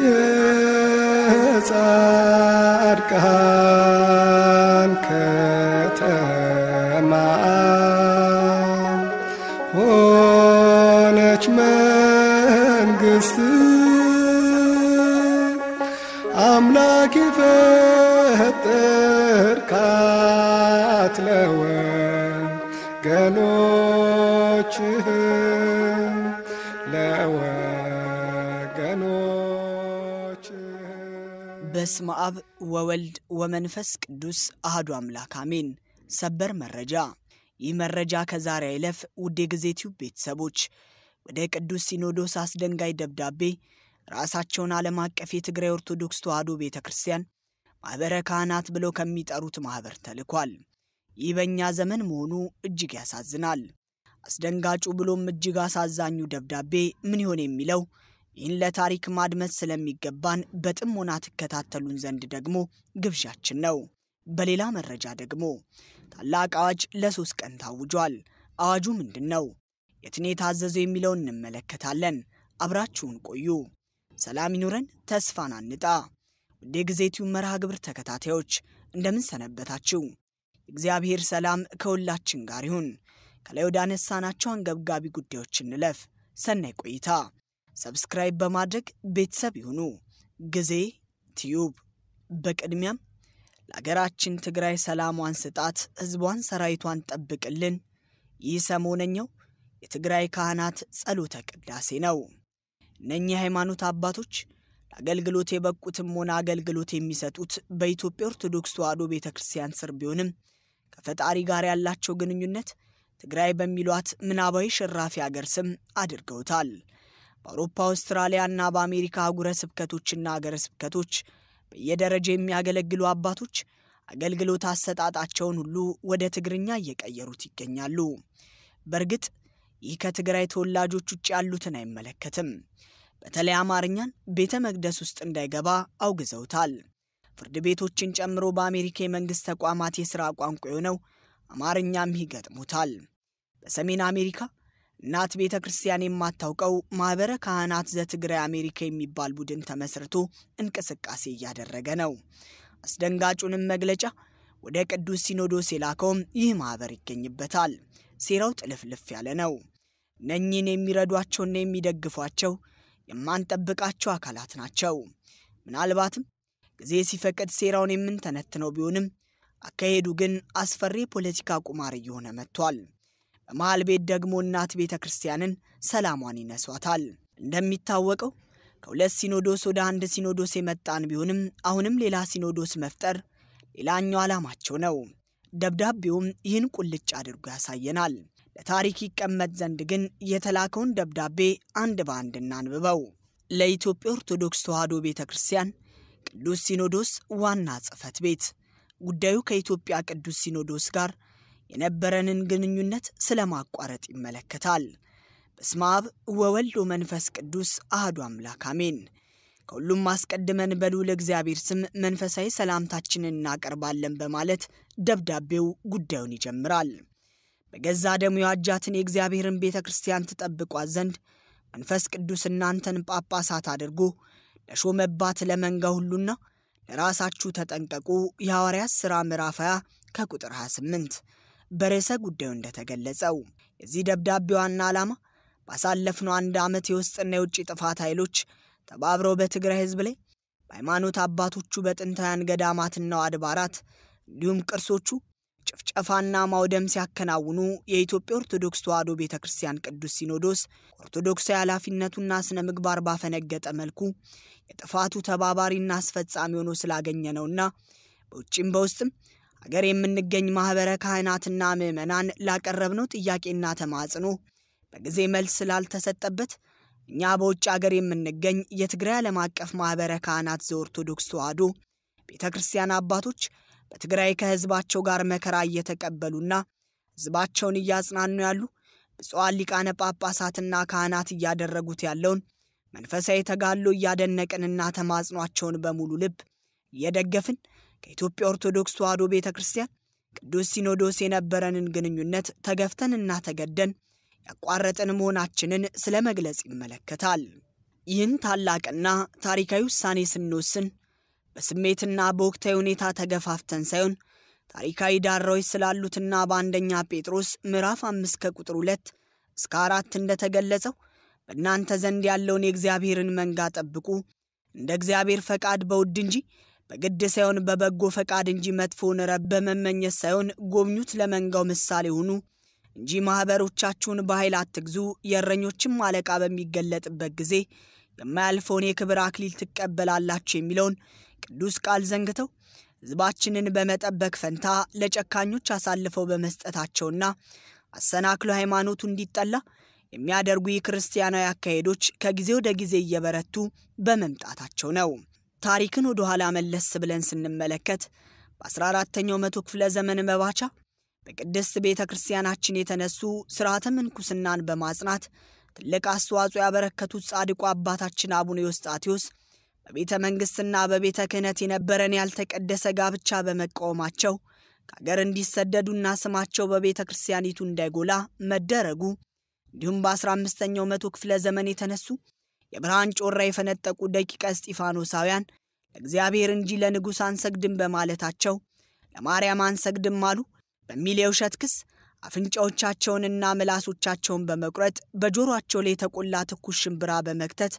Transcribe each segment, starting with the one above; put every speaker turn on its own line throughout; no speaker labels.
የጻድቃን ከተማ ሆነች መንግስት አምላክ ፈጠርካት ለወገኖችህ በስመ አብ ወወልድ ወመንፈስ ቅዱስ አህዱ አምላክ አሜን። ሰበር መረጃ። ይህ መረጃ ከዛሬ አይለፍ። ውድ የጊዜ ቲዩብ ቤተሰቦች ወደ ቅዱስ ሲኖዶስ አስደንጋይ ደብዳቤ ራሳቸውን ዓለም አቀፍ የትግራይ ኦርቶዶክስ ተዋሕዶ ቤተ ክርስቲያን ማኅበረ ካህናት ብለው ከሚጠሩት ማኅበር ተልኳል። ይህ በእኛ ዘመን መሆኑ እጅግ ያሳዝናል። አስደንጋጩ ብሎም እጅግ አሳዛኙ ደብዳቤ ምን ይሆን የሚለው ይህን ለታሪክ ማድመት ስለሚገባን በጥሞና ትከታተሉን ዘንድ ደግሞ ግብዣችን ነው። በሌላ መረጃ ደግሞ ታላቅ አዋጅ ለሶስት ቀን ታውጇል። አዋጁ ምንድን ነው? የትን የታዘዘው የሚለውን እንመለከታለን። አብራችሁን ቆዩ። ሰላም ይኑረን፣ ተስፋን አንጣ። ውድ የጊዜ ቲዩብ መርሃ ግብር ተከታታዮች እንደምን ሰነበታችሁ? እግዚአብሔር ሰላም ከሁላችን ጋር ይሁን። ከላይ ወደ አነሳናቸው አንገብጋቢ ጉዳዮች እንለፍ። ሰናይ ቆይታ። ሰብስክራይብ በማድረግ ቤተሰብ ይሁኑ። ጊዜ ቲዩብ። በቅድሚያም ለሀገራችን ትግራይ ሰላሟን ስጣት፣ ህዝቧን፣ ሰራዊቷን ጠብቅልን። ይህ ሰሞነኛው የትግራይ ካህናት ጸሎተ ቅዳሴ ነው። እነኚህ የሃይማኖት አባቶች ለአገልግሎት የበቁትም ሆነ አገልግሎት የሚሰጡት በኢትዮጵያ ኦርቶዶክስ ተዋሕዶ ቤተ ክርስቲያን ስር ቢሆንም ከፈጣሪ ጋር ያላቸው ግንኙነት ትግራይ በሚሏት ምናባዊ ሽራፊ አገር ስም አድርገውታል። በአውሮፓ አውስትራሊያና በአሜሪካ አህጉረ ስብከቶችና አገረ ስብከቶች በየደረጃ የሚያገለግሉ አባቶች አገልግሎት አሰጣጣቸውን ሁሉ ወደ ትግርኛ እየቀየሩት ይገኛሉ። በእርግጥ ይህ ከትግራይ ተወላጆች ውጭ ያሉትን አይመለከትም። በተለይ አማርኛን ቤተ መቅደስ ውስጥ እንዳይገባ አውግዘውታል። ፍርድ ቤቶችን ጨምሮ በአሜሪካ የመንግሥት ተቋማት የሥራ ቋንቋ የሆነው አማርኛም ይገጥሙታል። በሰሜን አሜሪካ እናት ቤተ ክርስቲያን የማታውቀው ማኅበረ ካህናት ዘትግራይ አሜሪካ የሚባል ቡድን ተመስርቶ እንቅስቃሴ እያደረገ ነው። አስደንጋጩንም መግለጫ ወደ ቅዱስ ሲኖዶስ የላከውም ይህ ማኅበር ይገኝበታል። ሴራው ጥልፍልፍ ያለ ነው። እነኚህን የሚረዷቸውና የሚደግፏቸው የማንጠብቃቸው አካላት ናቸው። ምናልባትም ጊዜ ሲፈቅድ ሴራውን የምንተነትነው ቢሆንም አካሄዱ ግን አስፈሪ ፖለቲካ ቁማር እየሆነ መጥቷል። ከመሃል ቤት ደግሞ እናት ቤተ ክርስቲያንን ሰላሟን ይነሷታል። እንደሚታወቀው ከሁለት ሲኖዶስ ወደ አንድ ሲኖዶስ የመጣን ቢሆንም አሁንም ሌላ ሲኖዶስ መፍጠር ሌላኛው ዓላማቸው ነው። ደብዳቤውም ይህን ቁልጭ አድርጎ ያሳየናል። ለታሪክ ይቀመጥ ዘንድ ግን የተላከውን ደብዳቤ አንድ በአንድ እናንብበው። ለኢትዮጵያ ኦርቶዶክስ ተዋሕዶ ቤተ ክርስቲያን ቅዱስ ሲኖዶስ ዋና ጽሕፈት ቤት ጉዳዩ ከኢትዮጵያ ቅዱስ ሲኖዶስ ጋር የነበረንን ግንኙነት ስለማቋረጥ ይመለከታል። በስመ አብ ወወልድ ወመንፈስ ቅዱስ አህዱ አምላክ አሜን። ከሁሉም አስቀድመን በልዑል እግዚአብሔር ስም መንፈሳዊ ሰላምታችንን እናቀርባለን በማለት ደብዳቤው ጉዳዩን ይጀምራል። በገዛ ደሙ የዋጃትን የእግዚአብሔርን ቤተ ክርስቲያን ትጠብቋት ዘንድ መንፈስ ቅዱስ እናንተን ጳጳሳት አድርጎ ለሾመባት ለመንጋ ሁሉና ለራሳችሁ ተጠንቀቁ። የሐዋርያት ሥራ ምዕራፍ 20 ከቁጥር 28 በርዕሰ ጉዳዩ እንደተገለጸው የዚህ ደብዳቤ ዋና ዓላማ ባሳለፍነው አንድ ዓመት የውስጥና የውጭ ጥፋት ኃይሎች ተባብረው በትግራይ ህዝብ ላይ በሃይማኖት አባቶቹ በጥንታውያን ገዳማትና አድባራት እንዲሁም ቅርሶቹ ጭፍጨፋና ማውደም ሲያከናውኑ የኢትዮጵያ ኦርቶዶክስ ተዋሕዶ ቤተ ክርስቲያን ቅዱስ ሲኖዶስ ኦርቶዶክሳዊ ኃላፊነቱና ስነ ምግባር ባፈነገጠ መልኩ የጥፋቱ ተባባሪና አስፈጻሚ ሆኖ ስላገኘ ነውና በውጭም በውስጥም ሀገር የምንገኝ ማኅበረ ካህናትና ምዕመናን ላቀረብነው ጥያቄና ተማጽኖ በጊዜ መልስ ስላልተሰጠበት እኛ በውጭ አገር የምንገኝ የትግራይ ዓለም አቀፍ ማኅበረ ካህናት ዘኦርቶዶክስ ተዋሕዶ ቤተ ክርስቲያን አባቶች በትግራይ ከሕዝባቸው ጋር መከራ እየተቀበሉና ሕዝባቸውን እያጽናኑ ያሉ ብፁዓን ሊቃነ ጳጳሳትና ካህናት እያደረጉት ያለውን መንፈሳዊ ተጋድሎ እያደነቅንና ተማጽኗቸውን በሙሉ ልብ እየደገፍን ከኢትዮጵያ ኦርቶዶክስ ተዋሕዶ ቤተ ክርስቲያን ቅዱስ ሲኖዶስ የነበረንን ግንኙነት ተገፍተንና ተገደን ያቋረጥን መሆናችንን ስለ መግለጽ ይመለከታል። ይህን ታላቅና ታሪካዊ ውሳኔ ስንወስን በስሜትና በወቅታዊ ሁኔታ ተገፋፍተን ሳይሆን ታሪካዊ ዳራዎች ስላሉትና በአንደኛ ጴጥሮስ ምዕራፍ አምስት ከቁጥር ሁለት እስከ አራት እንደተገለጸው በእናንተ ዘንድ ያለውን የእግዚአብሔርን መንጋ ጠብቁ፣ እንደ እግዚአብሔር ፈቃድ በውድ እንጂ በግድ ሳይሆን በበጎ ፈቃድ እንጂ መጥፎውን ረብ በመመኘት ሳይሆን ጎብኙት ለመንጋው ምሳሌ ሁኑ እንጂ ማኅበሮቻችሁን በኃይል አትግዙ። የእረኞችም አለቃ በሚገለጥበት ጊዜ የማያልፈውን የክብር አክሊል ትቀበላላችሁ የሚለውን ቅዱስ ቃል ዘንግተው ሕዝባችንን በመጠበቅ ፈንታ ለጨካኞች አሳልፈው በመስጠታቸውና አሰናክሎ ሃይማኖቱ እንዲጠላ የሚያደርጉ የክርስቲያናዊ አካሄዶች ከጊዜ ወደ ጊዜ እየበረቱ በመምጣታቸው ነው። ታሪክን ወደ ኋላ መለስ ብለን ስንመለከት በ14ተኛው መቶ ክፍለ ዘመን መባቻ በቅድስት ቤተ ክርስቲያናችን የተነሱ ስርዓተ ምንኩስናን በማጽናት ትልቅ አስተዋጽኦ ያበረከቱት ጻድቁ አባታችን አቡነ ዮስጣቴዎስ በቤተ መንግሥትና በቤተ ክህነት የነበረን ያልተቀደሰ ጋብቻ በመቃወማቸው ከአገር እንዲሰደዱና ስማቸው በቤተ ክርስቲያኒቱ እንዳይጎላ መደረጉ እንዲሁም በ15ኛው መቶ ክፍለ ዘመን የተነሱ የብርሃን ጮራ የፈነጠቁ ደቂቀ እስጢፋኖሳውያን ለእግዚአብሔር እንጂ ለንጉሥ አንሰግድም በማለታቸው ለማርያም አንሰግድም አሉ በሚል የውሸት ክስ አፍንጫዎቻቸውንና ምላሶቻቸውን በመቁረጥ በጆሮአቸው ላይ የተቆላ ትኩስ ሽምብራ በመክተት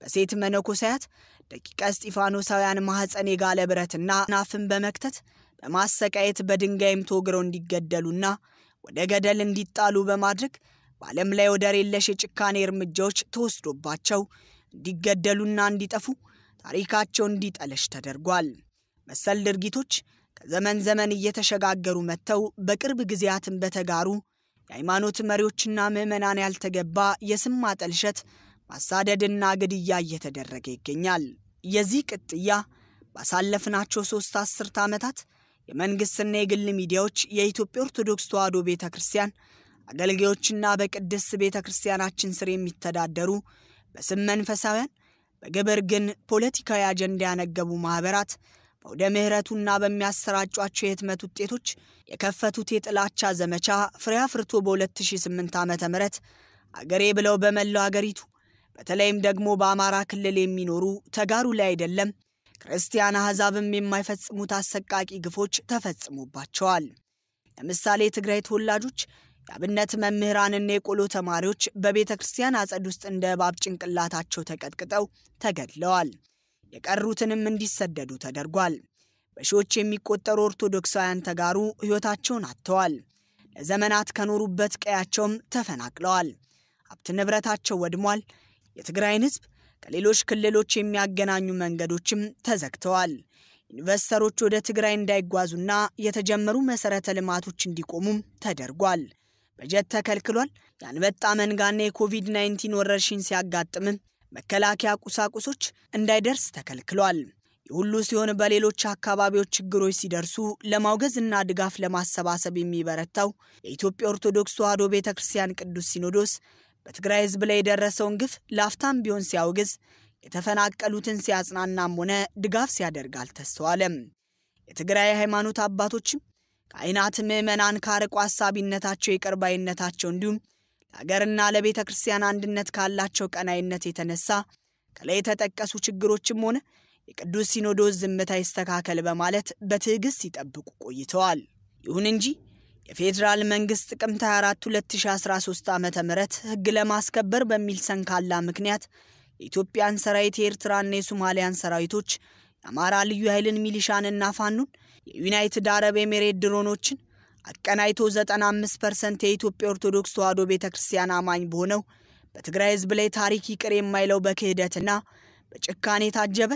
በሴት መነኮሳያት ደቂቀ እስጢፋኖሳውያን ማኅፀን የጋለ ብረትና ናፍን በመክተት በማሰቃየት በድንጋይም ተወግረው እንዲገደሉና ወደ ገደል እንዲጣሉ በማድረግ በዓለም ላይ ወደር የለሽ የጭካኔ እርምጃዎች ተወስዶባቸው እንዲገደሉና እንዲጠፉ ታሪካቸው እንዲጠለሽ ተደርጓል። መሰል ድርጊቶች ከዘመን ዘመን እየተሸጋገሩ መጥተው በቅርብ ጊዜያትን በተጋሩ የሃይማኖት መሪዎችና ምዕመናን ያልተገባ የስም ማጠልሸት፣ ማሳደድና ግድያ እየተደረገ ይገኛል። የዚህ ቅጥያ ባሳለፍናቸው ሶስት አስርት ዓመታት የመንግሥትና የግል ሚዲያዎች የኢትዮጵያ ኦርቶዶክስ ተዋሕዶ ቤተ ክርስቲያን አገልጋዮችና በቅድስት ቤተ ክርስቲያናችን ስር የሚተዳደሩ በስም መንፈሳውያን በግብር ግን ፖለቲካዊ አጀንዳ ያነገቡ ማኅበራት በወደ ምሕረቱና በሚያሰራጯቸው የህትመት ውጤቶች የከፈቱት የጥላቻ ዘመቻ ፍሬ አፍርቶ በ2008 ዓ ም አገሬ ብለው በመላው አገሪቱ በተለይም ደግሞ በአማራ ክልል የሚኖሩ ተጋሩ ላይ አይደለም ክርስቲያን አሕዛብም የማይፈጽሙት አሰቃቂ ግፎች ተፈጽሞባቸዋል። ለምሳሌ ትግራይ ተወላጆች የአብነት መምህራንና የቆሎ ተማሪዎች በቤተ ክርስቲያን አጸድ ውስጥ እንደ እባብ ጭንቅላታቸው ተቀጥቅጠው ተገድለዋል። የቀሩትንም እንዲሰደዱ ተደርጓል። በሺዎች የሚቆጠሩ ኦርቶዶክሳውያን ተጋሩ ሕይወታቸውን አጥተዋል። ለዘመናት ከኖሩበት ቀያቸውም ተፈናቅለዋል። ሀብት ንብረታቸው ወድሟል። የትግራይን ሕዝብ ከሌሎች ክልሎች የሚያገናኙ መንገዶችም ተዘግተዋል። ኢንቨስተሮች ወደ ትግራይ እንዳይጓዙና የተጀመሩ መሰረተ ልማቶች እንዲቆሙም ተደርጓል። በጀት ተከልክሏል። የአንበጣ መንጋና የኮቪድ-19 ወረርሽኝ ሲያጋጥምም መከላከያ ቁሳቁሶች እንዳይደርስ ተከልክሏል። የሁሉ ሲሆን በሌሎች አካባቢዎች ችግሮች ሲደርሱ ለማውገዝና ድጋፍ ለማሰባሰብ የሚበረታው የኢትዮጵያ ኦርቶዶክስ ተዋሕዶ ቤተ ክርስቲያን ቅዱስ ሲኖዶስ በትግራይ ሕዝብ ላይ የደረሰውን ግፍ ላፍታም ቢሆን ሲያውግዝ፣ የተፈናቀሉትን ሲያጽናናም ሆነ ድጋፍ ሲያደርግ አልተስተዋለም። የትግራይ ሃይማኖት አባቶችም ካህናት ምዕመናን ከአርቆ ሐሳቢነታቸው፣ የቅርባይነታቸው እንዲሁም ለሀገርና ለቤተ ክርስቲያን አንድነት ካላቸው ቀናይነት የተነሳ ከላይ የተጠቀሱ ችግሮችም ሆነ የቅዱስ ሲኖዶስ ዝምታ ይስተካከል በማለት በትዕግሥት ሲጠብቁ ቆይተዋል። ይሁን እንጂ የፌዴራል መንግሥት ጥቅምት 24 2013 ዓ ም ሕግ ለማስከበር በሚል ሰንካላ ምክንያት የኢትዮጵያን ሰራዊት የኤርትራና የሶማሊያን ሰራዊቶች የአማራ ልዩ ኃይልን ሚሊሻንና ፋኑን የዩናይትድ አረብ ኤሜሬት ድሮኖችን አቀናይቶ 95 ፐርሰንት የኢትዮጵያ ኦርቶዶክስ ተዋሕዶ ቤተ ክርስቲያን አማኝ በሆነው በትግራይ ሕዝብ ላይ ታሪክ ይቅር የማይለው በክህደትና በጭካኔ የታጀበ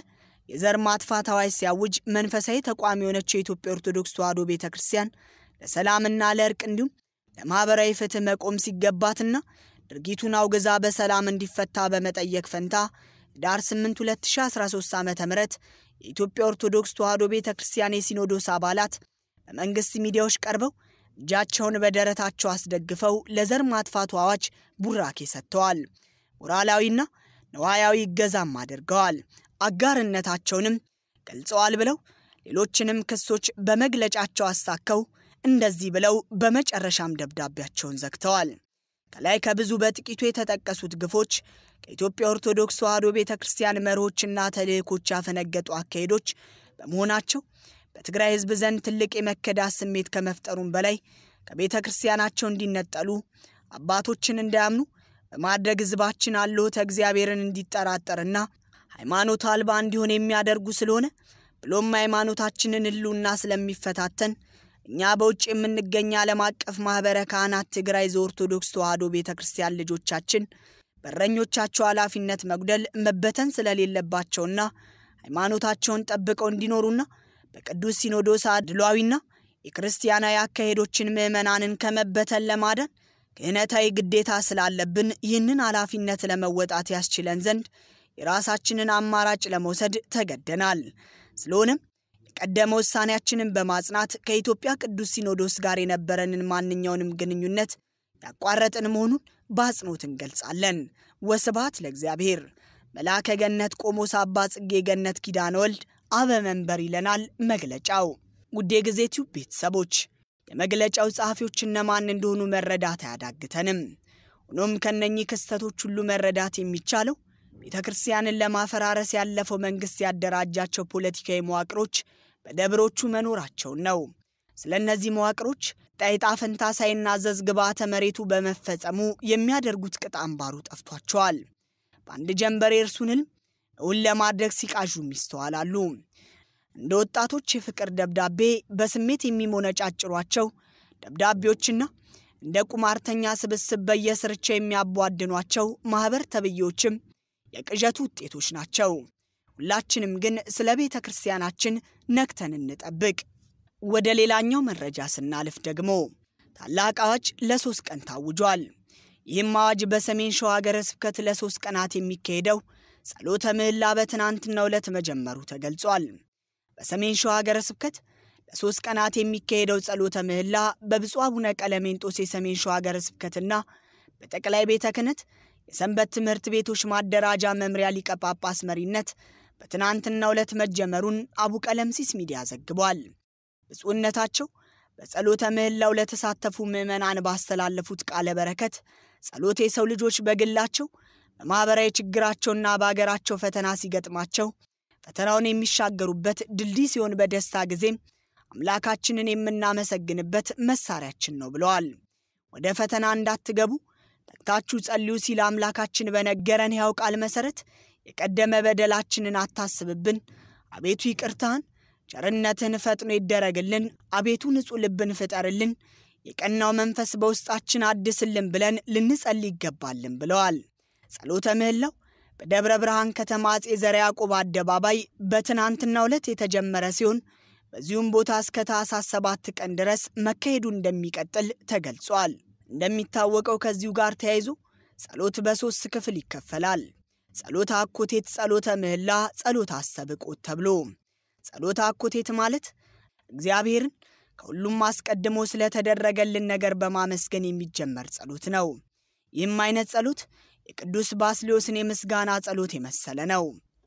የዘር ማጥፋት አዋጅ ሲያውጅ መንፈሳዊ ተቋም የሆነችው የኢትዮጵያ ኦርቶዶክስ ተዋሕዶ ቤተ ክርስቲያን ለሰላምና ለእርቅ እንዲሁም ለማኅበራዊ ፍትህ መቆም ሲገባትና ድርጊቱን አውግዛ በሰላም እንዲፈታ በመጠየቅ ፈንታ ኅዳር 8 2013 ዓ ም የኢትዮጵያ ኦርቶዶክስ ተዋሕዶ ቤተ ክርስቲያን የሲኖዶስ አባላት በመንግሥት ሚዲያዎች ቀርበው እጃቸውን በደረታቸው አስደግፈው ለዘር ማጥፋቱ አዋጅ ቡራኬ ሰጥተዋል። ሞራላዊና ነዋያዊ እገዛም አድርገዋል። አጋርነታቸውንም ገልጸዋል ብለው ሌሎችንም ክሶች በመግለጫቸው አሳከው እንደዚህ ብለው በመጨረሻም ደብዳቤያቸውን ዘግተዋል። ከላይ ከብዙ በጥቂቱ የተጠቀሱት ግፎች ከኢትዮጵያ ኦርቶዶክስ ተዋሕዶ ቤተ ክርስቲያን መሪዎችና ተልእኮች ያፈነገጡ አካሄዶች በመሆናቸው በትግራይ ሕዝብ ዘንድ ትልቅ የመከዳት ስሜት ከመፍጠሩም በላይ ከቤተ ክርስቲያናቸው እንዲነጠሉ አባቶችን እንዳያምኑ በማድረግ ሕዝባችን አለሆተ እግዚአብሔርን እንዲጠራጠርና ሃይማኖት አልባ እንዲሆን የሚያደርጉ ስለሆነ ብሎም ሃይማኖታችንን ሕልውና ስለሚፈታተን እኛ በውጭ የምንገኝ ዓለም አቀፍ ማኅበረ ካህናት ትግራይ ዘኦርቶዶክስ ተዋህዶ ቤተ ክርስቲያን ልጆቻችን በረኞቻቸው ኃላፊነት መጉደል መበተን ስለሌለባቸውና ሃይማኖታቸውን ጠብቀው እንዲኖሩና በቅዱስ ሲኖዶስ አድሏዊና የክርስቲያናዊ አካሄዶችን ምዕመናንን ከመበተን ለማደን ክህነታዊ ግዴታ ስላለብን ይህንን ኃላፊነት ለመወጣት ያስችለን ዘንድ የራሳችንን አማራጭ ለመውሰድ ተገደናል። ስለሆነም ቀደመ ውሳኔያችንን በማጽናት ከኢትዮጵያ ቅዱስ ሲኖዶስ ጋር የነበረንን ማንኛውንም ግንኙነት ያቋረጥን መሆኑን በአጽንኦት እንገልጻለን። ወስብሐት ለእግዚአብሔር። መልአከ ገነት ቆሞስ አባ ጽጌ ገነት ኪዳነ ወልድ አበመንበር ይለናል መግለጫው። ውዴ ጊዜቲው ቤተሰቦች የመግለጫው ጸሐፊዎች እነማን እንደሆኑ መረዳት አያዳግተንም። ሆኖም ከነኚህ ክስተቶች ሁሉ መረዳት የሚቻለው ቤተ ክርስቲያንን ለማፈራረስ ያለፈው መንግስት ያደራጃቸው ፖለቲካዊ መዋቅሮች በደብሮቹ መኖራቸውን ነው። ስለ እነዚህ መዋቅሮች ጣይጣ ፈንታ ሳይናዘዝ ግብዓተ መሬቱ በመፈጸሙ የሚያደርጉት ቅጥ አምባሩ ጠፍቷቸዋል። በአንድ ጀንበር እርሱንም እውን ለማድረግ ሲቃዡም ይስተዋላሉ። እንደ ወጣቶች የፍቅር ደብዳቤ በስሜት የሚሞነጫጭሯቸው ደብዳቤዎችና እንደ ቁማርተኛ ስብስብ በየስርቻ የሚያቧድኗቸው ማኅበር ተብዬዎችም የቅዠቱ ውጤቶች ናቸው። ሁላችንም ግን ስለ ቤተ ክርስቲያናችን ነክተን እንጠብቅ። ወደ ሌላኛው መረጃ ስናልፍ ደግሞ ታላቅ አዋጅ ለሶስት ቀን ታውጇል። ይህም አዋጅ በሰሜን ሸዋ ሀገረ ስብከት ለሶስት ቀናት የሚካሄደው ጸሎተ ምህላ በትናንትናው ዕለት መጀመሩ ተገልጿል። በሰሜን ሸዋ ሀገረ ስብከት ለሶስት ቀናት የሚካሄደው ጸሎተ ምህላ በብፁዕ አቡነ ቀለሜንጦስ የሰሜን ሸዋ ሀገረ ስብከትና በጠቅላይ ቤተ ክህነት የሰንበት ትምህርት ቤቶች ማደራጃ መምሪያ ሊቀ ጳጳስ መሪነት በትናንትና ዕለት መጀመሩን አቡ ቀለምሲስ ሚዲያ ዘግቧል። ብፁዕነታቸው በጸሎተ ምህላው ለተሳተፉ ምዕመናን ባስተላለፉት ቃለ በረከት ጸሎት የሰው ልጆች በግላቸው በማኅበራዊ ችግራቸውና በአገራቸው ፈተና ሲገጥማቸው ፈተናውን የሚሻገሩበት ድልድይ ሲሆን በደስታ ጊዜም አምላካችንን የምናመሰግንበት መሳሪያችን ነው ብለዋል። ወደ ፈተና እንዳትገቡ ተግታችሁ ጸልዩ ሲል አምላካችን በነገረን ያው ቃል መሠረት የቀደመ በደላችንን አታስብብን። አቤቱ ይቅርታን ቸርነትን ፈጥኖ ይደረግልን። አቤቱ ንጹሕ ልብን ፍጠርልን፣ የቀናው መንፈስ በውስጣችን አድስልን ብለን ልንጸልይ ይገባልን ብለዋል። ጸሎተ ምህላው በደብረ ብርሃን ከተማ አጼ ዘረ ያዕቆብ አደባባይ በትናንትናው ዕለት የተጀመረ ሲሆን በዚሁም ቦታ እስከ ታኅሳስ ሰባት ቀን ድረስ መካሄዱ እንደሚቀጥል ተገልጿል። እንደሚታወቀው ከዚሁ ጋር ተያይዞ ጸሎት በሶስት ክፍል ይከፈላል። ጸሎት አኮቴት፣ ጸሎተ ምህላ፣ ጸሎት አሰብቆት ተብሎ ጸሎት አኮቴት ማለት እግዚአብሔርን ከሁሉም አስቀድሞ ስለተደረገልን ነገር በማመስገን የሚጀመር ጸሎት ነው። ይህም አይነት ጸሎት የቅዱስ ባስልዮስን የምስጋና ጸሎት የመሰለ ነው።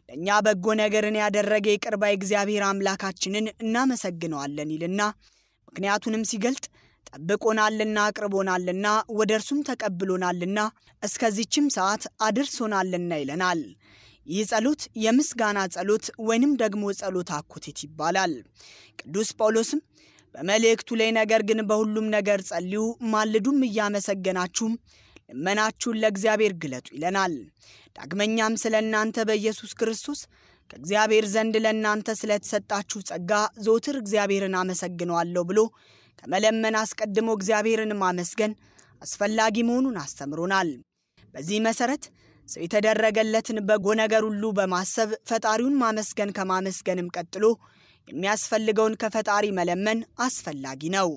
ለእኛ በጎ ነገርን ያደረገ የቅርባ እግዚአብሔር አምላካችንን እናመሰግነዋለን ይልና ምክንያቱንም ሲገልጥ ጠብቆናልና አቅርቦናልና ወደ እርሱም ተቀብሎናልና እስከዚችም ሰዓት አድርሶናልና ይለናል። ይህ ጸሎት የምስጋና ጸሎት ወይንም ደግሞ ጸሎት አኮቴት ይባላል። ቅዱስ ጳውሎስም በመልእክቱ ላይ ነገር ግን በሁሉም ነገር ጸልዩ፣ ማልዱም እያመሰገናችሁም ልመናችሁን ለእግዚአብሔር ግለጡ ይለናል። ዳግመኛም ስለ እናንተ በኢየሱስ ክርስቶስ ከእግዚአብሔር ዘንድ ለእናንተ ስለተሰጣችሁ ጸጋ ዞትር እግዚአብሔርን አመሰግነዋለሁ ብሎ ከመለመን አስቀድሞ እግዚአብሔርን ማመስገን አስፈላጊ መሆኑን አስተምሮናል። በዚህ መሰረት ሰው የተደረገለትን በጎ ነገር ሁሉ በማሰብ ፈጣሪውን ማመስገን ከማመስገንም ቀጥሎ የሚያስፈልገውን ከፈጣሪ መለመን አስፈላጊ ነው።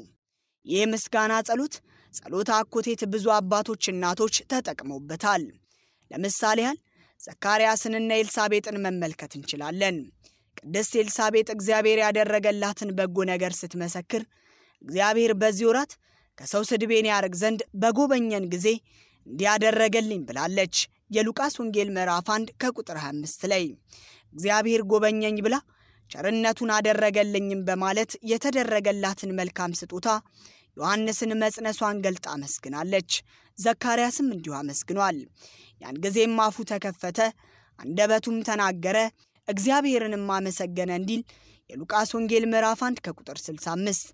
ይህ ምስጋና ጸሎት ጸሎት አኮቴት ብዙ አባቶች እናቶች ተጠቅመውበታል። ለምሳሌ ያህል ዘካርያስንና ኤልሳቤጥን መመልከት እንችላለን። ቅድስት ኤልሳቤጥ እግዚአብሔር ያደረገላትን በጎ ነገር ስትመሰክር እግዚአብሔር በዚህ ወራት ከሰው ስድቤን ያርግ ዘንድ በጎበኘን ጊዜ እንዲያደረገልኝ ብላለች። የሉቃስ ወንጌል ምዕራፍ 1 ከቁጥር 25 ላይ እግዚአብሔር ጎበኘኝ ብላ ቸርነቱን አደረገልኝም በማለት የተደረገላትን መልካም ስጦታ ዮሐንስን መጽነሷን ገልጣ አመስግናለች። ዘካርያስም እንዲሁ አመስግኗል። ያን ጊዜም አፉ ተከፈተ፣ አንደበቱም ተናገረ፣ እግዚአብሔርንም አመሰገነ እንዲል የሉቃስ ወንጌል ምዕራፍ 1 ከቁጥር 65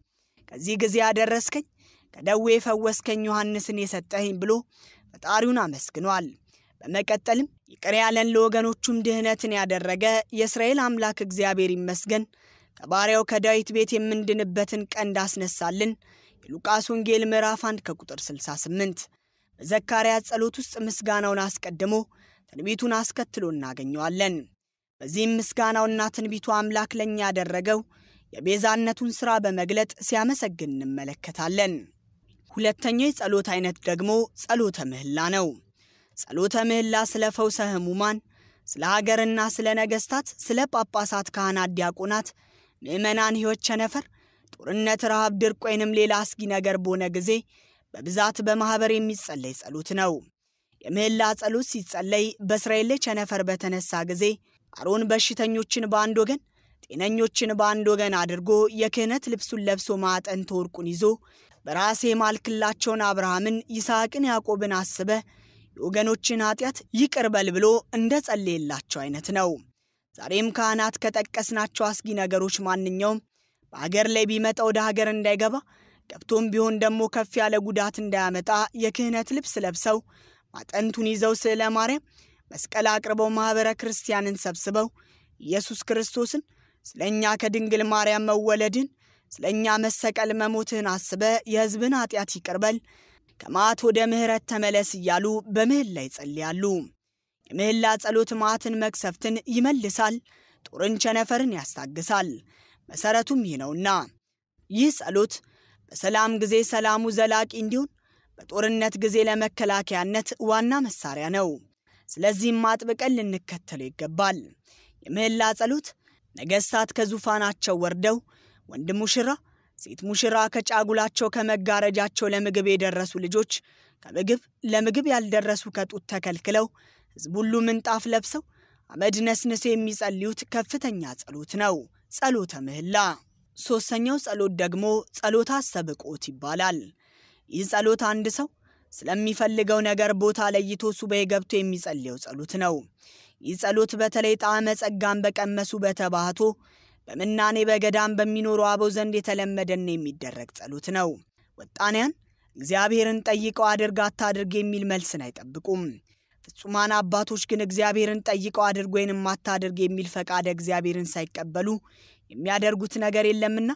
ከዚህ ጊዜ ያደረስከኝ ከደዌ የፈወስከኝ ዮሐንስን የሰጠኸኝ ብሎ ፈጣሪውን አመስግኗል። በመቀጠልም ይቅር ያለን ለወገኖቹም ድህነትን ያደረገ የእስራኤል አምላክ እግዚአብሔር ይመስገን፣ ከባሪያው ከዳዊት ቤት የምንድንበትን ቀንድ አስነሳልን የሉቃስ ወንጌል ምዕራፍ 1 ከቁጥር 68 በዘካርያስ ጸሎት ውስጥ ምስጋናውን አስቀድሞ ትንቢቱን አስከትሎ እናገኘዋለን። በዚህም ምስጋናውና ትንቢቱ አምላክ ለእኛ ያደረገው የቤዛነቱን ሥራ በመግለጥ ሲያመሰግን እንመለከታለን። ሁለተኛው የጸሎት አይነት ደግሞ ጸሎተ ምህላ ነው። ጸሎተ ምህላ ስለ ፈውሰ ህሙማን፣ ስለ ሀገርና ስለ ነገሥታት፣ ስለ ጳጳሳት፣ ካህናት፣ ዲያቆናት፣ ምእመናን ሕይወት ቸነፈር፣ ጦርነት፣ ረሃብ፣ ድርቅ ወይንም ሌላ አስጊ ነገር በሆነ ጊዜ በብዛት በማኅበር የሚጸለይ ጸሎት ነው። የምህላ ጸሎት ሲጸለይ በእስራኤል ላይ ቸነፈር በተነሳ ጊዜ አሮን በሽተኞችን በአንድ ወገን ጤነኞችን በአንድ ወገን አድርጎ የክህነት ልብሱን ለብሶ ማዕጠንተ ወርቁን ይዞ በራሴ ማልክላቸውን አብርሃምን፣ ይስሐቅን፣ ያዕቆብን አስበ የወገኖችን ኃጢአት ይቅር በል ብሎ እንደ ጸለየላቸው አይነት ነው። ዛሬም ካህናት ከጠቀስናቸው አስጊ ነገሮች ማንኛውም በሀገር ላይ ቢመጣ ወደ ሀገር እንዳይገባ ገብቶም ቢሆን ደግሞ ከፍ ያለ ጉዳት እንዳያመጣ የክህነት ልብስ ለብሰው ማጠንቱን ይዘው ስዕለ ማርያም መስቀል አቅርበው ማኅበረ ክርስቲያንን ሰብስበው ኢየሱስ ክርስቶስን ስለ እኛ ከድንግል ማርያም መወለድን ስለ እኛ መሰቀል መሞትህን አስበ የሕዝብን ኃጢአት ይቅርበል ከማት ወደ ምሕረት ተመለስ እያሉ በምህላ ይጸልያሉ። የምህላ ጸሎት ማትን መክሰፍትን ይመልሳል፣ ጦርን ቸነፈርን ያስታግሳል። መሠረቱም ይህ ነውና ይህ ጸሎት በሰላም ጊዜ ሰላሙ ዘላቂ እንዲሆን በጦርነት ጊዜ ለመከላከያነት ዋና መሳሪያ ነው። ስለዚህም አጥብቀን ልንከተለው ይገባል። የምህላ ጸሎት ነገሥታት ከዙፋናቸው ወርደው ወንድ ሙሽራ፣ ሴት ሙሽራ ከጫጉላቸው ከመጋረጃቸው ለምግብ የደረሱ ልጆች ከምግብ ለምግብ ያልደረሱ ከጡት ተከልክለው ሕዝብ ሁሉ ምንጣፍ ለብሰው አመድ የሚጸልዩት ከፍተኛ ጸሎት ነው። ጸሎተ ምህላ። ሦስተኛው ጸሎት ደግሞ ጸሎተ አሰብቆት ይባላል። ይህ ጸሎት አንድ ሰው ስለሚፈልገው ነገር ቦታ ለይቶ ሱባኤ ገብቶ የሚጸልየው ጸሎት ነው። ይህ ጸሎት በተለይ ጣዕመ ጸጋን በቀመሱ በተባህቶ በምናኔ በገዳም በሚኖሩ አበው ዘንድ የተለመደና የሚደረግ ጸሎት ነው። ወጣንያን እግዚአብሔርን ጠይቀው አድርግ አታድርግ የሚል መልስን አይጠብቁም። ፍጹማን አባቶች ግን እግዚአብሔርን ጠይቀው አድርግ ወይንም አታድርግ የሚል ፈቃደ እግዚአብሔርን ሳይቀበሉ የሚያደርጉት ነገር የለምና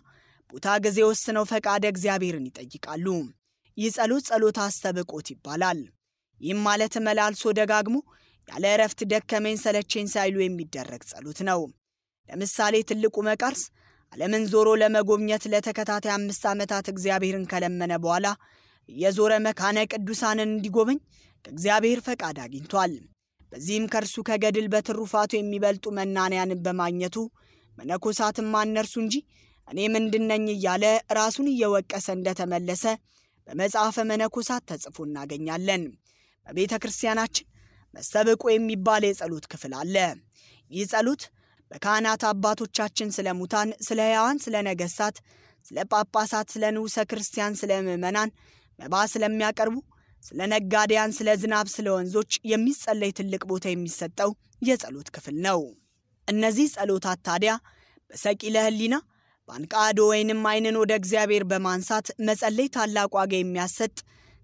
ቦታ ጊዜ ወስነው ፈቃደ እግዚአብሔርን ይጠይቃሉ። ይህ ጸሎት ጸሎት አስተብቆት ይባላል። ይህም ማለት መላልሶ ደጋግሞ ያለ እረፍት ደከመኝ ሰለቼን ሳይሉ የሚደረግ ጸሎት ነው። ለምሳሌ ትልቁ መቃርስ ዓለምን ዞሮ ለመጎብኘት ለተከታታይ አምስት ዓመታት እግዚአብሔርን ከለመነ በኋላ እየዞረ መካነ ቅዱሳንን እንዲጎበኝ ከእግዚአብሔር ፈቃድ አግኝቷል። በዚህም ከእርሱ ከገድል በትሩፋቱ የሚበልጡ መናንያንን በማግኘቱ መነኮሳትማ እነርሱ እንጂ እኔ ምንድነኝ እያለ ራሱን እየወቀሰ እንደተመለሰ በመጽሐፈ መነኮሳት ተጽፎ እናገኛለን። በቤተ ክርስቲያናችን መሰብቆ የሚባል የጸሎት ክፍል አለ። ይህ ጸሎት በካህናት አባቶቻችን ስለ ሙታን፣ ስለ ሕያዋን፣ ስለ ነገሥታት፣ ስለ ጳጳሳት፣ ስለ ንዑሰ ክርስቲያን፣ ስለ ምዕመናን መባ ስለሚያቀርቡ፣ ስለ ነጋዴያን፣ ስለ ዝናብ፣ ስለ ወንዞች የሚጸለይ ትልቅ ቦታ የሚሰጠው የጸሎት ክፍል ነው። እነዚህ ጸሎታት ታዲያ በሰቂለ ሕሊና በአንቃዶ ወይንም ዓይንን ወደ እግዚአብሔር በማንሳት መጸለይ ታላቅ ዋጋ የሚያሰጥ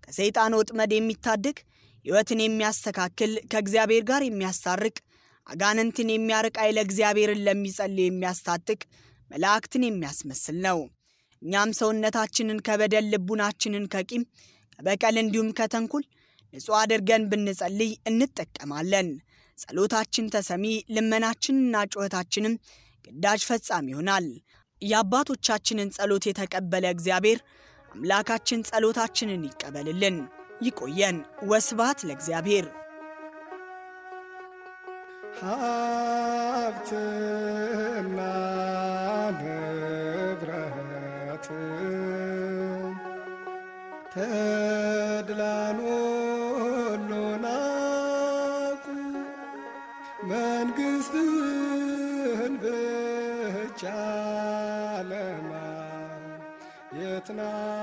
ከሰይጣን ወጥመድ የሚታደግ ሕይወትን የሚያስተካክል ከእግዚአብሔር ጋር የሚያስታርቅ አጋንንትን የሚያርቅ ኃይለ እግዚአብሔርን ለሚጸልይ የሚያስታጥቅ መላእክትን የሚያስመስል ነው። እኛም ሰውነታችንን ከበደል ልቡናችንን ከቂም ከበቀል እንዲሁም ከተንኩል ንጹሕ አድርገን ብንጸልይ እንጠቀማለን። ጸሎታችን ተሰሚ፣ ልመናችንና ጩኸታችንም ግዳጅ ፈጻሚ ይሆናል። የአባቶቻችንን ጸሎት የተቀበለ እግዚአብሔር አምላካችን ጸሎታችንን ይቀበልልን። ይቆየን። ወስባት ለእግዚአብሔር። ሀብትና ንብረት ተድላን ሁሉ ናቁ፣ መንግስትህን ብቻ ለማ የትናት